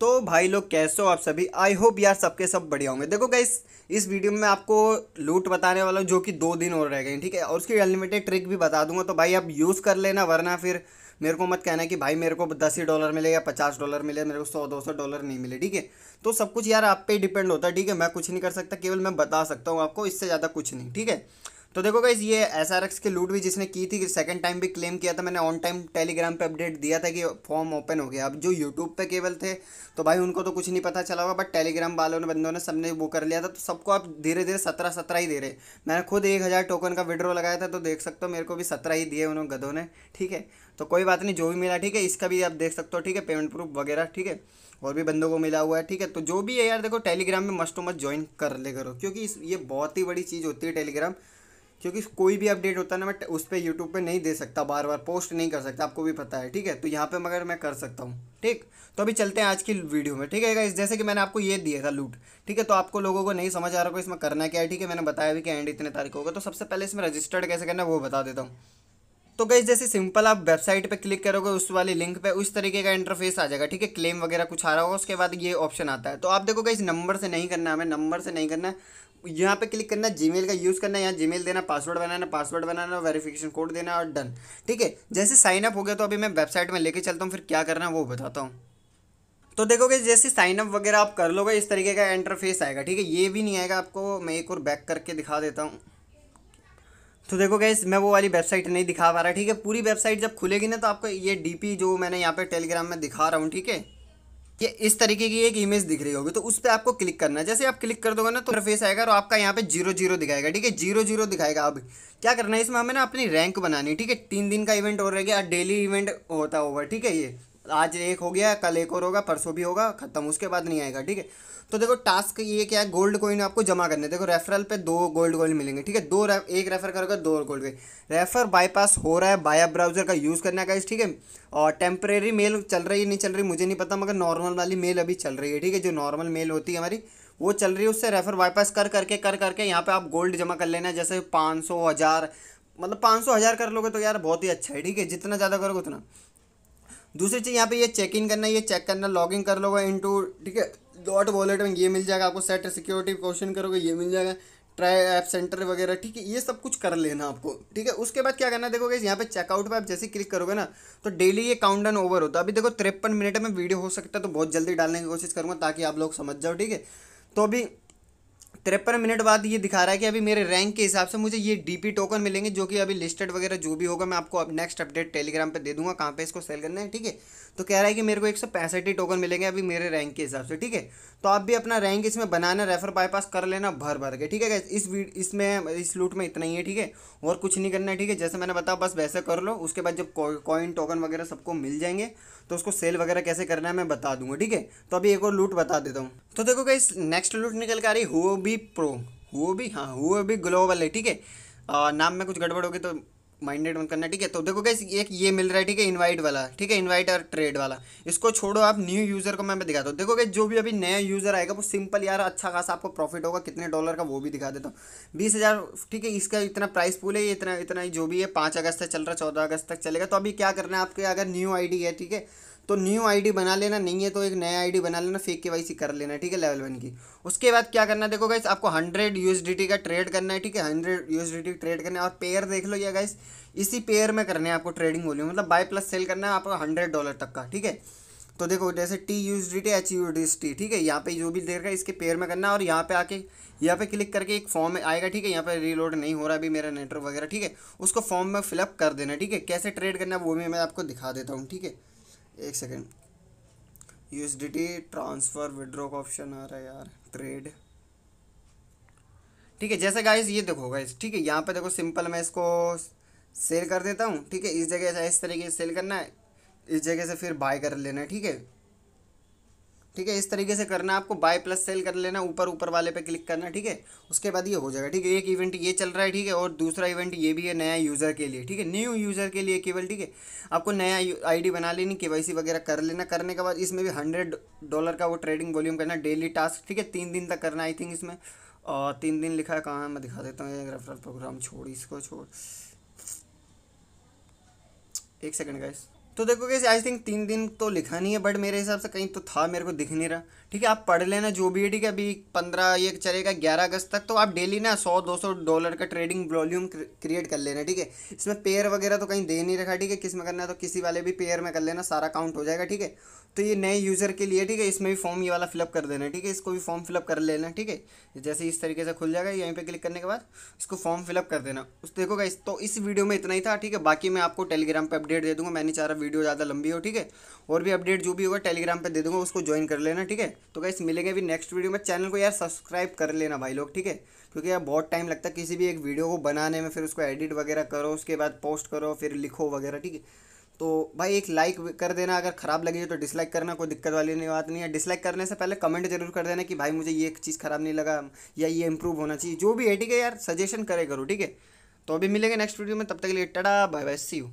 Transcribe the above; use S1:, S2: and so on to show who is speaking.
S1: तो भाई लोग कैसे हो आप सभी आई होप यार सबके सब बढ़िया होंगे देखो गाइस इस वीडियो में आपको लूट बताने वाला हूँ जो कि दो दिन और रह गए ठीक है और उसकी अनलिमिटेड ट्रिक भी बता दूंगा तो भाई आप यूज़ कर लेना वरना फिर मेरे को मत कहना कि भाई मेरे को दस ही डॉलर मिले या पचास डॉलर मिले मेरे को सौ दो सौ डॉलर नहीं मिले ठीक है तो सब कुछ यार आप पे डिपेंड होता है ठीक है मैं कुछ नहीं कर सकता केवल मैं बता सकता हूँ आपको इससे ज़्यादा कुछ नहीं ठीक है तो देखो गाइज ये एस आर एक्स की लूट भी जिसने की थी सेकंड टाइम भी क्लेम किया था मैंने ऑन टाइम टेलीग्राम पे अपडेट दिया था कि फॉर्म ओपन हो गया अब जो यूट्यूब पे केवल थे तो भाई उनको तो कुछ नहीं पता चला होगा बट टेलीग्राम वालों ने बंदों ने सबने वो कर लिया था तो सबको आप धीरे धीरे सत्रह सत्रह ही दे रहे मैंने खुद एक हज़ार टोकन का विड्रॉ लगाया था तो देख सकते हो मेरे को भी सत्रह ही दिए उन्होंने गधों ने ठीक है तो कोई बात नहीं जो भी मिला ठीक है इसका भी आप देख सकते हो ठीक है पेमेंट प्रूफ वगैरह ठीक है और भी बंदों को मिला हुआ है ठीक है तो जो भी है यार देखो टेलीग्राम में मस्ट टू मस्ट ज्वाइन कर ले करो क्योंकि इस ये बहुत ही बड़ी चीज़ होती है टेलीग्राम क्योंकि कोई भी अपडेट होता है ना मैं उस पर यूट्यूब पर नहीं दे सकता बार बार पोस्ट नहीं कर सकता आपको भी पता है ठीक है तो यहाँ पर मगर मैं कर सकता हूँ ठीक तो अभी चलते हैं आज की वीडियो में ठीक है इस जैसे कि मैंने आपको ये दिया था लूट ठीक है तो आपको लोगों को नहीं समझ आ रहा को इसमें करना क्या है ठीक है मैंने बताया भी कि एंड इतने तारीख होगा तो सबसे पहले इसमें रजिस्टर्ड कैसे करना है वो बता देता हूँ तो गई जैसे सिंपल आप वेबसाइट पे क्लिक करोगे उस वाले लिंक पे उस तरीके का इंटरफेस आ जाएगा ठीक है क्लेम वगैरह कुछ आ रहा होगा उसके बाद ये ऑप्शन आता है तो आप देखो इस नंबर से नहीं करना हमें नंबर से नहीं करना है यहाँ पे क्लिक करना जीमेल का यूज़ करना है यहाँ मेल देना पासवर्ड बनाना पासवर्ड बनाना वेरिफिकेशन कोड देना और डन ठीक है जैसे साइन अप हो गया तो अभी मैं वेबसाइट में लेके चलता हूँ फिर क्या करना है वो बताता हूँ तो देखोगे जैसे साइनअप वगैरह आप कर लोगे इस तरीके का इंटरफेस आएगा ठीक है ये भी नहीं आएगा आपको मैं एक और बैक करके दिखा देता हूँ तो देखो गैस मैं वो वाली वेबसाइट नहीं दिखा पा रहा ठीक है पूरी वेबसाइट जब खुलेगी ना तो आपको ये डीपी जो मैंने यहाँ पे टेलीग्राम में दिखा रहा हूँ ठीक है ये इस तरीके की एक इमेज दिख रही होगी तो उस पर आपको क्लिक करना है जैसे आप क्लिक कर दोगे ना तो फेस आएगा और आपका यहाँ पे जीरो जीरो दिखाएगा ठीक है जीरो जीरो दिखाएगा अब क्या करना है इसमें हमें ना अपनी रैंक बनानी ठीक है तीन दिन का इवेंट हो रहेगा डेली इवेंट होता होगा ठीक है ये आज एक हो गया कल एक और होगा परसों भी होगा खत्म उसके बाद नहीं आएगा ठीक है तो देखो टास्क ये क्या है गोल्ड कोइन आपको जमा करने देखो रेफरल पे दो गोल्ड कोइन मिलेंगे ठीक है दो रे, एक रेफर करोगे दो और गोल्ड कोइन रेफर बाईपास हो रहा है बाया ब्राउजर का यूज़ करना का ठीक है और टेम्परेरी मेल चल रही है नहीं चल रही मुझे नहीं पता मगर नॉर्मल वाली मेल अभी चल रही है ठीक है जो नॉर्मल मेल होती है हमारी वो चल रही है उससे रेफर बाईपास कर करके कर करके यहाँ पर आप गोल्ड जमा कर लेना जैसे पाँच सौ हज़ार मतलब पाँच सौ हज़ार कर लोगे तो यार बहुत ही अच्छा है ठीक है जितना ज़्यादा करोगे उतना दूसरी चीज़ यहाँ पे ये चेक इन करना ये चेक करना लॉगिन कर लोगे इनटू ठीक है डॉट वॉलेट में ये मिल जाएगा आपको सेट सिक्योरिटी क्वेश्चन करोगे ये मिल जाएगा ट्राई ऐप सेंटर वगैरह ठीक है ये सब कुछ कर लेना आपको ठीक है उसके बाद क्या करना देखोगे यहाँ पे चेकआउट पे आप जैसे क्लिक करोगे ना तो डेली ये काउंट डाउन ओवर होता है अभी देखो तिरपन मिनट में वीडियो हो सकता है तो बहुत जल्दी डालने की कोशिश करूँगा ताकि आप लोग समझ जाओ ठीक है तो अभी तिरपन मिनट बाद ये दिखा रहा है कि अभी मेरे रैंक के हिसाब से मुझे ये डीपी टोकन मिलेंगे जो कि अभी लिस्टेड वगैरह जो भी होगा मैं आपको अब नेक्स्ट अपडेट टेलीग्राम पे दे दूंगा कहाँ पे इसको सेल करना है ठीक है तो कह रहा है कि मेरे को एक सौ पैंसठ टोकन मिलेंगे अभी मेरे रैंक के हिसाब से ठीक है तो आप भी अपना रैंक इसमें बनाना रेफर बाईपास कर लेना भर भर के ठीक है इस इसमें इस लूट में इतना ही है ठीक है और कुछ नहीं करना है ठीक है जैसे मैंने बताया बस वैसे कर लो उसके बाद जब कॉइन टोकन वगैरह सबको मिल जाएंगे तो उसको सेल वगैरह कैसे करना है मैं बता दूंगा ठीक है तो अभी एक और लूट बता देता हूँ तो देखो गई नेक्स्ट लूट निकल के आ रही हो भी भी प्रो भी हाँ भी ग्लोबल है ठीक है नाम में कुछ गड़बड़ होगी तो माइंडेड मत करना ठीक है तो देखो कैसे एक ये मिल रहा है ठीक है इनवाइट वाला ठीक है इनवाइट और ट्रेड वाला इसको छोड़ो आप न्यू यूज़र को मैं दिखाता हूँ देखो कैसे जो भी अभी नया यूज़र आएगा वो सिंपल यार अच्छा खासा आपको प्रॉफिट होगा कितने डॉलर का वो भी दिखा देता हूँ बीस हज़ार ठीक है इसका इतना प्राइस पूल है इतना इतना जो भी है पाँच अगस्त तक चल रहा है चौदह अगस्त तक चलेगा तो अभी क्या करना है आपके अगर न्यू आई है ठीक है तो न्यू आईडी बना लेना नहीं है तो एक नया आईडी बना लेना फेक केवाईसी कर लेना ठीक है लेवल वन की उसके बाद क्या करना है देखो गाइस आपको हंड्रेड यूएसडीटी का ट्रेड करना है ठीक है हंड्रेड यूएसडीटी ट्रेड करना है और पेयर देख लो या गाइस इसी पेयर में मतलब करना है आपको ट्रेडिंग वॉल्यूम मतलब बाय प्लस सेल करना है आपको हंड्रेड डॉलर तक का ठीक है तो देखो जैसे T U D T H U D T ठीक है यहाँ पे जो भी देगा इसके पेयर में करना और यहाँ पे आके यहाँ पे क्लिक करके एक फॉर्म आएगा ठीक है यहाँ पे रीलोड नहीं हो रहा अभी मेरा नेटवर्क वगैरह ठीक है उसको फॉर्म में फिलअप कर देना ठीक है कैसे ट्रेड करना है वो भी मैं आपको दिखा देता हूँ ठीक है एक second U S D T transfer withdraw का ऑप्शन आ रहा है यार ट्रेड ठीक है जैसे गाइस ये देखो गाइस ठीक है यहाँ पे देखो सिंपल मैं इसको सेल कर देता हूँ ठीक है इस जगह से इस तरीके से सेल करना है इस जगह से फिर बाय कर लेना है ठीक है ठीक है इस तरीके से करना आपको बाय प्लस सेल कर लेना ऊपर ऊपर वाले पे क्लिक करना ठीक है उसके बाद ये हो जाएगा ठीक है एक इवेंट ये चल रहा है ठीक है और दूसरा इवेंट ये भी है नया यूज़र के लिए ठीक है न्यू यूज़र के लिए केवल ठीक है आपको नया आईडी बना लेनी के वगैरह कर लेना करने के बाद इसमें भी हंड्रेड डॉलर का वो ट्रेडिंग वॉल्यूम करना डेली टास्क ठीक है तीन दिन तक करना आई थिंक इसमें और तीन दिन लिखा है कहाँ मैं दिखा देता हूँ रेफरल प्रोग्राम छोड़ इसको छोड़ एक सेकेंड का तो देखो कैसे आई थिंक तीन दिन तो लिखा नहीं है बट मेरे हिसाब से कहीं तो था मेरे को दिख नहीं रहा ठीक है आप पढ़ लेना जो भी है ठीक है अभी पंद्रह ये चलेगा ग्यारह अगस्त तक तो आप डेली ना सौ दो सौ डॉलर का ट्रेडिंग वॉल्यूम क्रिएट कर लेना ठीक है इसमें पेयर वगैरह तो कहीं दे नहीं रखा ठीक है किस में करना है तो किसी वाले भी पेयर में कर लेना सारा काउंट हो जाएगा ठीक है तो ये नए यूज़र के लिए ठीक है इसमें भी फॉर्म ये वाला फिलअप कर देना ठीक है इसको भी फॉर्म फिलअप कर लेना ठीक है जैसे इस तरीके से खुल जाएगा यहीं पे क्लिक करने के बाद इसको फॉर्म फिलअप कर देना उस देखोगा इस तो इस वीडियो में इतना ही था ठीक है बाकी मैं आपको टेलीग्राम पर अपडेट दे दूँगा मैंने नहीं चाह रहा वीडियो ज़्यादा लंबी हो ठीक है और भी अपडेट जो भी होगा टेलीग्राम पर दे दूंगा उसको ज्वाइन कर लेना ठीक है तो कैसे मिलेंगे भी नेक्स्ट वीडियो में चैनल को यार सब्सक्राइब कर लेना भाई लोग ठीक है क्योंकि यार बहुत टाइम लगता है किसी भी एक वीडियो को बनाने में फिर उसको एडिट वगैरह करो उसके बाद पोस्ट करो फिर लिखो वगैरह ठीक है तो भाई एक लाइक कर देना अगर ख़राब लगी तो डिसलाइक करना कोई दिक्कत वाली नहीं बात नहीं है डिसलाइक करने से पहले कमेंट जरूर कर देना कि भाई मुझे ये चीज़ ख़राब नहीं लगा या ये इम्प्रूव होना चाहिए जो भी है ठीक है यार सजेशन करे करो ठीक है तो अभी मिलेंगे नेक्स्ट वीडियो में तब तक के लिए टडा बाय बाय सी यू